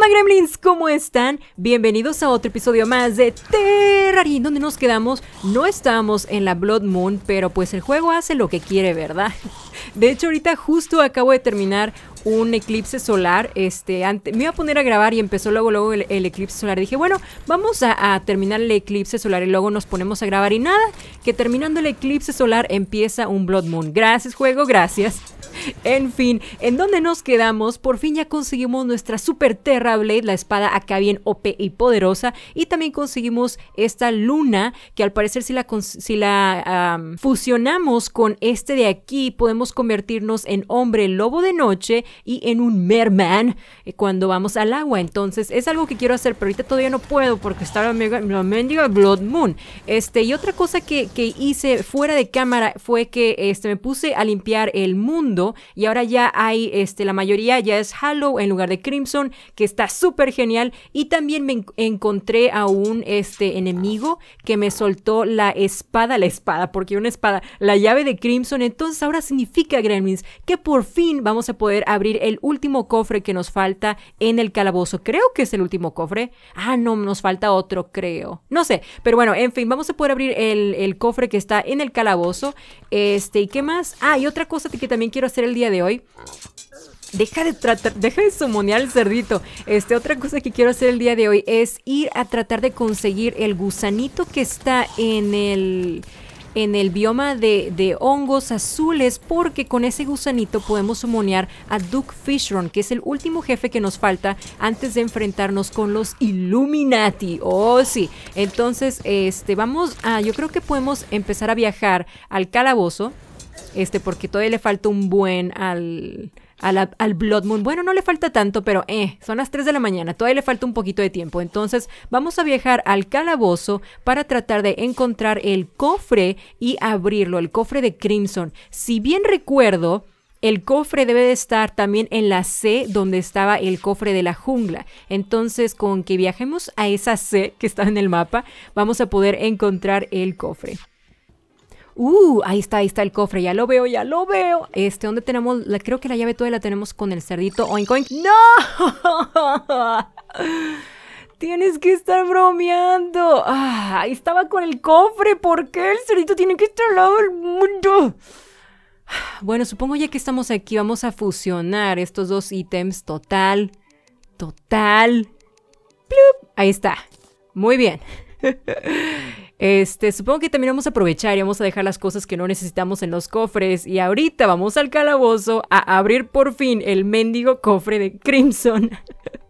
¡Hola gremlins? ¿Cómo están? Bienvenidos a otro episodio más de Terrarín, donde nos quedamos. No estamos en la Blood Moon, pero pues el juego hace lo que quiere, ¿verdad? De hecho, ahorita justo acabo de terminar un eclipse solar. Este, me iba a poner a grabar y empezó luego, luego el, eclipse solar. Dije, bueno, vamos a, terminar el eclipse solar y luego nos ponemos a grabar. Y nada, que terminando el eclipse solar empieza un Blood Moon. Gracias, juego, gracias. En fin, ¿en dónde nos quedamos? Por fin ya conseguimos nuestra Super Terra Blade, la espada acá bien OP y poderosa. Y también conseguimos esta luna, que al parecer si la, si la fusionamos con este de aquí, podemos convertirnos en hombre lobo de noche y en un merman eh, cuando vamos al agua. Entonces es algo que quiero hacer, pero ahorita todavía no puedo porque estaba la, Blood Moon. Este, y otra cosa que, hice fuera de cámara fue que este, me puse a limpiar el mundo y ahora ya hay, este, la mayoría ya es Halo en lugar de Crimson, que está súper genial. Y también me encontré a un este, enemigo que me soltó la espada, la espada, porque una espada, la llave de Crimson. Entonces ahora significa, Gremlins, que por fin vamos a poder abrir el último cofre que nos falta en el calabozo. Creo que es el último cofre. Ah, no, nos falta otro, creo. No sé, pero bueno, en fin, vamos a poder abrir el, cofre que está en el calabozo. Este, ¿y qué más? Ah, y otra cosa que también quiero hacer el día de hoy. Deja de tratar, deja de sumonear al cerdito. Este, otra cosa que quiero hacer el día de hoy es ir a tratar de conseguir el gusanito que está en el en el bioma de, hongos azules porque con ese gusanito podemos sumonear a Duke Fishron, que es el último jefe que nos falta antes de enfrentarnos con los Illuminati. Oh, sí. Entonces, este, vamos a, yo creo que podemos empezar a viajar al calabozo, este, porque todavía le falta un buen al al Blood Moon. Bueno, no le falta tanto, pero eh, son las 3 de la mañana, todavía le falta un poquito de tiempo. Entonces vamos a viajar al calabozo para tratar de encontrar el cofre y abrirlo, el cofre de Crimson. Si bien recuerdo... El cofre debe de estar también en la C donde estaba el cofre de la jungla. Entonces, con que viajemos a esa C que está en el mapa, vamos a poder encontrar el cofre. Uh, ahí está, ahí está el cofre. Ya lo veo, ya lo veo. Este, ¿dónde tenemos? La, creo que la llave todavía la tenemos con el cerdito. Oink, oink. ¡No! Tienes que estar bromeando. Ah, ahí estaba con el cofre. ¿Por qué el cerdito tiene que estar al lado del mundo? Bueno, supongo ya que estamos aquí, vamos a fusionar estos dos ítems. Total. Total. ¡Plup! Ahí está. Muy bien. Este, supongo que también vamos a aprovechar y vamos a dejar las cosas que no necesitamos en los cofres. Y ahorita vamos al calabozo a abrir por fin el mendigo cofre de Crimson.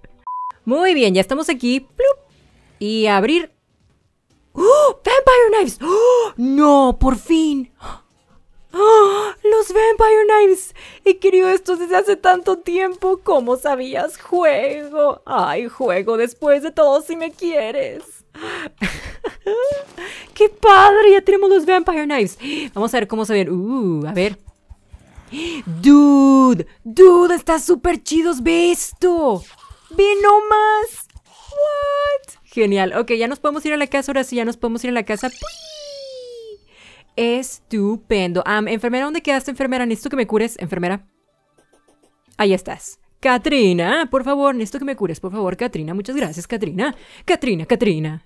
Muy bien, ya estamos aquí. Y abrir... ¡Oh! ¡Vampire Knives! ¡Oh! ¡No! ¡Por fin! ¡Oh! ¡Los Vampire Knives! He querido esto desde hace tanto tiempo. ¿Cómo sabías? Juego. Ay, juego después de todo si me quieres. ¡Qué padre! Ya tenemos los Vampire Knives. Vamos a ver cómo se ven. Uh, a ver. ¡Dude! ¡Dude! ¡Está súper chidos! ¡Ve esto! ¡Ve nomás! ¡What! Genial. Ok, ya nos podemos ir a la casa. Ahora sí, ya nos podemos ir a la casa. Estupendo. enfermera, ¿dónde quedaste, enfermera? Necesito que me cures, enfermera. Ahí estás. Katrina, por favor, necesito que me cures, por favor, Katrina, muchas gracias, Katrina, Katrina, Katrina.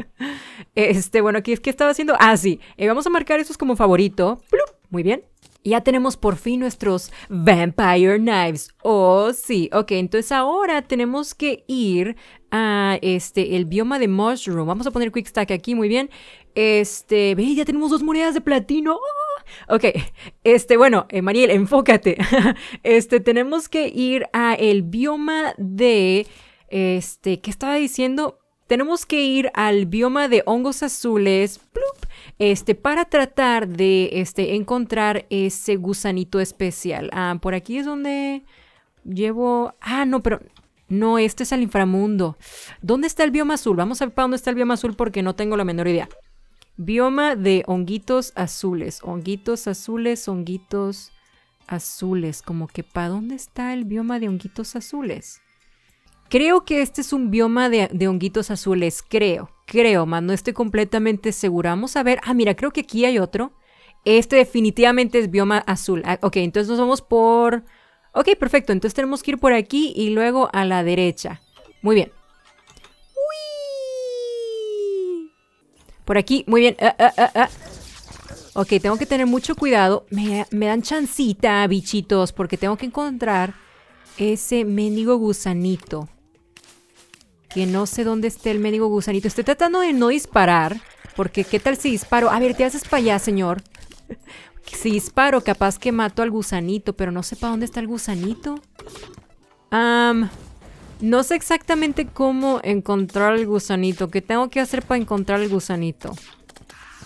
este, bueno, ¿qué es que estaba haciendo, ah, sí, eh, vamos a marcar estos como favorito, muy bien. Ya tenemos por fin nuestros Vampire Knives. Oh, sí. Ok, entonces ahora tenemos que ir a este, el bioma de Mushroom. Vamos a poner Quick Stack aquí, muy bien. Este, ve, ya tenemos dos monedas de platino. ¡Oh! ok, este, bueno, eh, Mariel, enfócate. este, tenemos que ir a el bioma de, este, ¿qué estaba diciendo? Tenemos que ir al bioma de hongos azules, este, para tratar de, este, encontrar ese gusanito especial. Ah, por aquí es donde llevo, ah, no, pero no, este es al inframundo. ¿Dónde está el bioma azul? Vamos a ver para dónde está el bioma azul porque no tengo la menor idea. Bioma de honguitos azules, honguitos azules, honguitos azules. Como que, ¿para dónde está el bioma de honguitos azules? Creo que este es un bioma de, honguitos azules, creo, creo, más no estoy completamente segura. Vamos a ver, ah, mira, creo que aquí hay otro. Este definitivamente es bioma azul. Ah, ok, entonces nos vamos por... Ok, perfecto, entonces tenemos que ir por aquí y luego a la derecha. Muy bien. Por aquí, muy bien. Ah, ah, ah, ok, tengo que tener mucho cuidado. Me, dan chancita, bichitos, porque tengo que encontrar ese mendigo gusanito. Que no sé dónde esté el mendigo gusanito. Estoy tratando de no disparar, porque ¿qué tal si disparo? A ver, te haces para allá, señor. si disparo, capaz que mato al gusanito, pero no sé para dónde está el gusanito. Um, no sé exactamente cómo encontrar el gusanito. ¿Qué tengo que hacer para encontrar el gusanito?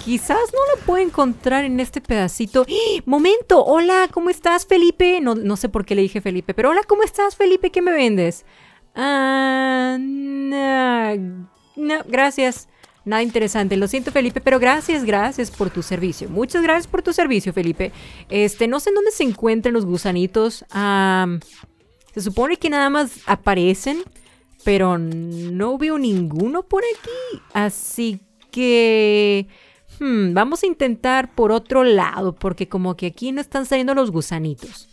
Quizás no lo puedo encontrar en este pedacito. ¡Ah! ¡Momento! Hola, ¿cómo estás, Felipe? No, sé por qué le dije Felipe, pero hola, ¿cómo estás, Felipe? ¿Qué me vendes? Ah, no, no, gracias. Nada interesante. Lo siento, Felipe, pero gracias, gracias por tu servicio. Muchas gracias por tu servicio, Felipe. Este, no sé en dónde se encuentran los gusanitos. Ah... Se supone que nada más aparecen, pero no veo ninguno por aquí. Así que... Hmm, vamos a intentar por otro lado, porque como que aquí no están saliendo los gusanitos.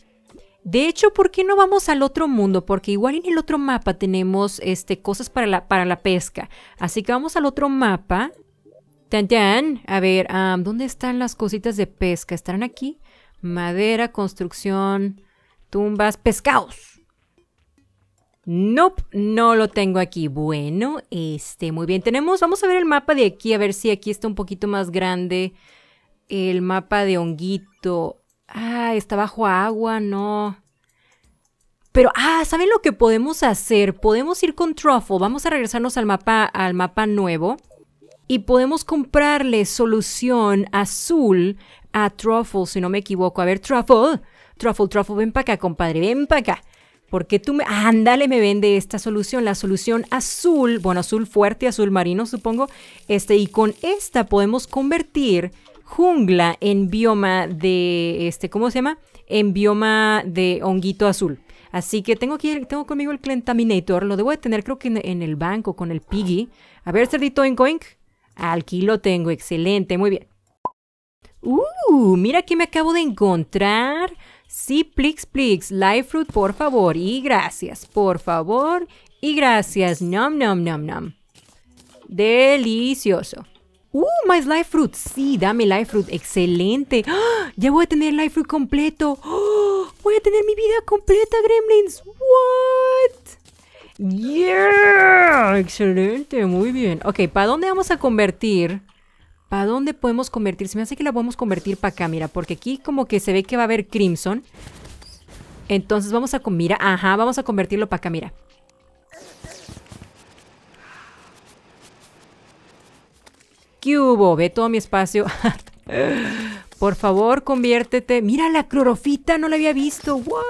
De hecho, ¿por qué no vamos al otro mundo? Porque igual en el otro mapa tenemos este, cosas para la, para la pesca. Así que vamos al otro mapa. Tan, A ver, ¿dónde están las cositas de pesca? ¿Estarán aquí? Madera, construcción, tumbas, pescados. Nope, no lo tengo aquí. Bueno, este, muy bien. Tenemos, vamos a ver el mapa de aquí, a ver si aquí está un poquito más grande. El mapa de honguito. Ah, está bajo agua, no. Pero, ah, ¿saben lo que podemos hacer? Podemos ir con Truffle. Vamos a regresarnos al mapa, al mapa nuevo. Y podemos comprarle solución azul a Truffle, si no me equivoco. A ver, Truffle. Truffle, Truffle, ven para acá, compadre, ven para acá. Porque tú me... Ándale, me vende esta solución, la solución azul, bueno, azul fuerte, azul marino, supongo. Este, y con esta podemos convertir jungla en bioma de, este, ¿cómo se llama? En bioma de honguito azul. Así que tengo aquí, tengo conmigo el Clentaminator, lo debo de tener creo que en, el banco con el Piggy. A ver, cerdito en coin. Aquí lo tengo, excelente, muy bien. ¡Uh! Mira que me acabo de encontrar Sí, Plix Plix, life Fruit, por favor, y gracias, por favor, y gracias, nom nom nom nom. Delicioso. ¡Uh, más life Fruit! Sí, dame life Fruit, excelente. ¡Ah! Ya voy a tener life Fruit completo. ¡Ah! Voy a tener mi vida completa, Gremlins. ¿What? ¡Yeah! Excelente, muy bien. Ok, ¿para dónde vamos a convertir ¿Para dónde podemos convertir? Se me hace que la podemos convertir para acá, mira. Porque aquí como que se ve que va a haber Crimson. Entonces vamos a... Mira, ajá, vamos a convertirlo para acá, mira. ¿Qué hubo? Ve todo mi espacio. Por favor, conviértete. Mira la clorofita, no la había visto. ¡Wow!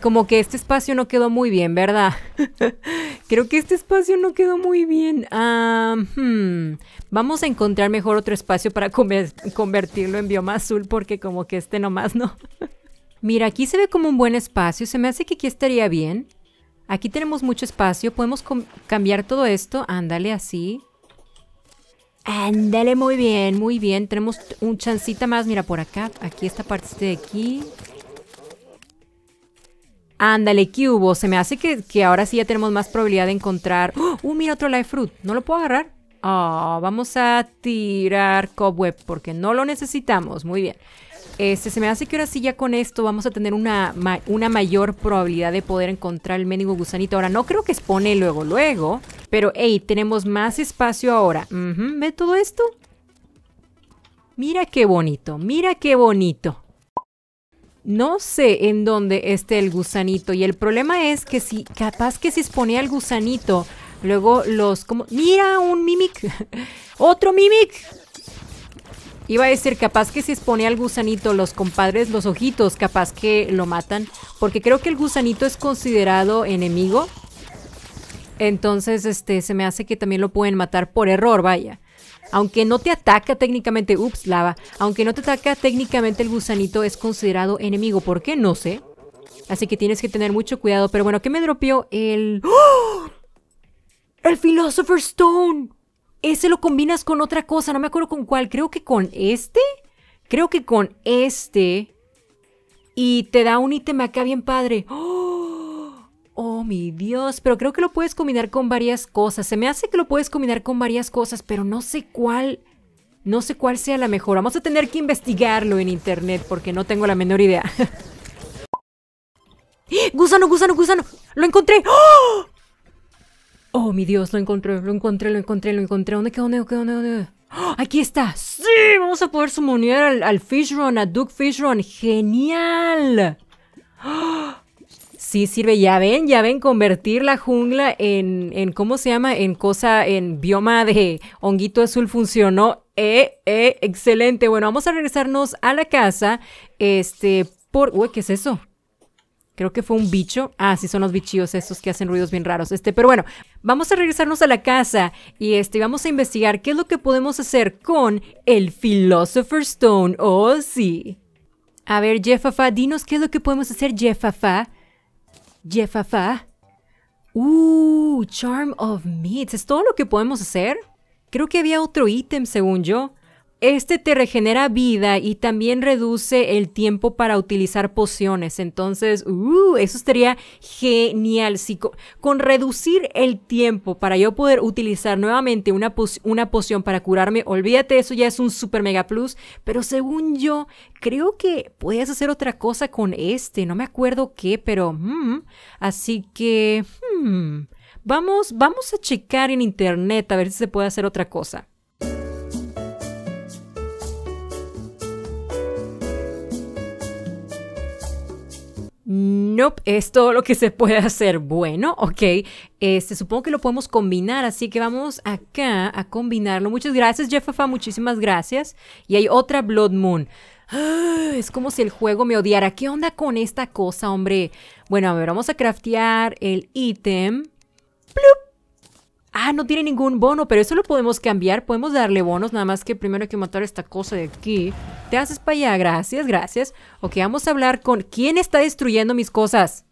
Como que este espacio no quedó muy bien, ¿verdad? Creo que este espacio no quedó muy bien. Ah, hmm. Vamos a encontrar mejor otro espacio para convertirlo en bioma azul porque como que este nomás no. Mira, aquí se ve como un buen espacio. Se me hace que aquí estaría bien. Aquí tenemos mucho espacio. Podemos cambiar todo esto. Ándale, así. Ándale, muy bien, muy bien. Tenemos un chancita más. Mira, por acá. Aquí esta parte de aquí. Ándale, ¿qué hubo? Se me hace que, que ahora sí ya tenemos más probabilidad de encontrar... ¡Oh! ¡Uh, mira otro Life fruit! ¿No lo puedo agarrar? Oh, vamos a tirar cobweb porque no lo necesitamos. Muy bien. Este, se me hace que ahora sí ya con esto vamos a tener una, una mayor probabilidad de poder encontrar el mendigo gusanito. Ahora, no creo que expone luego, luego. Pero, hey, tenemos más espacio ahora. ¿Ve todo esto? Mira qué bonito, mira qué bonito no sé en dónde esté el gusanito. Y el problema es que si capaz que si expone al gusanito, luego los como... Mira, un mimic. Otro mimic. Iba a decir, capaz que si expone al gusanito los compadres, los ojitos, capaz que lo matan. Porque creo que el gusanito es considerado enemigo. Entonces, este, se me hace que también lo pueden matar por error, vaya. Aunque no te ataca técnicamente, ups, lava, aunque no te ataca técnicamente el gusanito es considerado enemigo. ¿Por qué? No sé. Así que tienes que tener mucho cuidado. Pero bueno, ¿qué me dropeó? El... ¡Oh! El Philosopher's Stone. Ese lo combinas con otra cosa, no me acuerdo con cuál. Creo que con este. Creo que con este. Y te da un ítem acá bien padre. ¡Oh! Oh, mi Dios, pero creo que lo puedes combinar con varias cosas. Se me hace que lo puedes combinar con varias cosas, pero no sé cuál. No sé cuál sea la mejor. Vamos a tener que investigarlo en internet porque no tengo la menor idea. ¡Gusano, gusano, gusano! ¡Lo encontré! ¡Oh! ¡Oh, mi Dios! Lo encontré, lo encontré, lo encontré, lo encontré. ¿Dónde quedó? ¿Dónde quedó? ¿Dónde, dónde? ¡Oh, dónde aquí está! ¡Sí! Vamos a poder sumonear al, Fish Run, a Duke Run. ¡Genial! ¡Oh! Sí, sirve, ya ven, ya ven, convertir la jungla en, en ¿cómo se llama? En cosa, en bioma de honguito azul funcionó. Eh, eh, excelente. Bueno, vamos a regresarnos a la casa. Este, por... Uy, ¿qué es eso? Creo que fue un bicho. Ah, sí, son los bichillos esos que hacen ruidos bien raros. Este, pero bueno, vamos a regresarnos a la casa y este, vamos a investigar qué es lo que podemos hacer con el Philosopher's Stone. Oh, sí. A ver, Jeffafa, dinos qué es lo que podemos hacer, Jeffafa. Jeffafa. Uh, Charm of Meats. ¿Es todo lo que podemos hacer? Creo que había otro ítem, según yo. Este te regenera vida y también reduce el tiempo para utilizar pociones. Entonces, uh, eso estaría genial. Si con, reducir el tiempo para yo poder utilizar nuevamente una, una poción para curarme, olvídate, eso ya es un super mega plus. Pero según yo, creo que puedes hacer otra cosa con este. No me acuerdo qué, pero... Mm, así que... Hmm, vamos, vamos a checar en internet a ver si se puede hacer otra cosa. es todo lo que se puede hacer. Bueno, ok, este, supongo que lo podemos combinar, así que vamos acá a combinarlo. Muchas gracias, Jeffafa, muchísimas gracias. Y hay otra Blood Moon. Ah, es como si el juego me odiara. ¿Qué onda con esta cosa, hombre? Bueno, a ver, vamos a craftear el ítem. ¡Plup! ah, no tiene ningún bono, pero eso lo podemos cambiar, podemos darle bonos, nada más que primero hay que matar esta cosa de aquí. Te haces para allá, gracias, gracias. Ok, vamos a hablar con... ¿Quién está destruyendo mis cosas?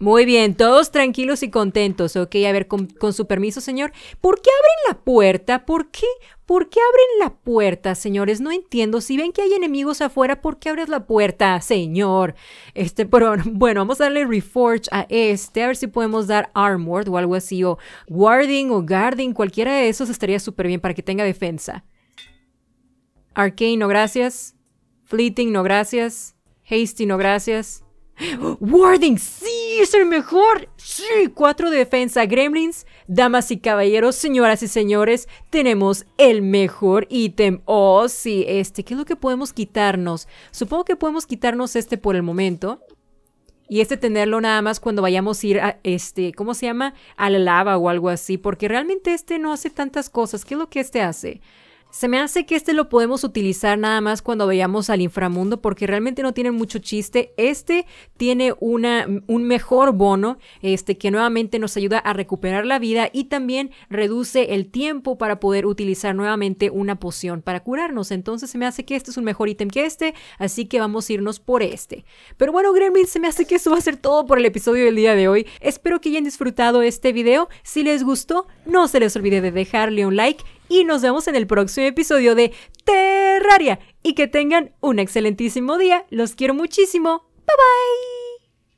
Muy bien, todos tranquilos y contentos, ¿ok? A ver, con, su permiso, señor. ¿Por qué abren la puerta? ¿Por qué? ¿Por qué abren la puerta, señores? No entiendo. Si ven que hay enemigos afuera, ¿por qué abres la puerta, señor? Este, pero bueno, vamos a darle Reforge a este, a ver si podemos dar armor o algo así, o Warding o Guarding, cualquiera de esos estaría súper bien para que tenga defensa. Arcane, no gracias. Fleeting, no gracias. Hasty, no gracias. Warding, sí, es el mejor. Sí, cuatro de defensa gremlins. Damas y caballeros, señoras y señores, tenemos el mejor ítem. Oh, sí, este. ¿Qué es lo que podemos quitarnos? Supongo que podemos quitarnos este por el momento. Y este tenerlo nada más cuando vayamos a ir a este, ¿cómo se llama? A la lava o algo así. Porque realmente este no hace tantas cosas. ¿Qué es lo que este hace? Se me hace que este lo podemos utilizar nada más cuando vayamos al inframundo porque realmente no tienen mucho chiste. Este tiene una, un mejor bono este, que nuevamente nos ayuda a recuperar la vida y también reduce el tiempo para poder utilizar nuevamente una poción para curarnos. Entonces se me hace que este es un mejor ítem que este, así que vamos a irnos por este. Pero bueno, Gremlin, se me hace que eso va a ser todo por el episodio del día de hoy. Espero que hayan disfrutado este video. Si les gustó, no se les olvide de dejarle un like y nos vemos en el próximo episodio de Terraria y que tengan un excelentísimo día. Los quiero muchísimo. Bye bye.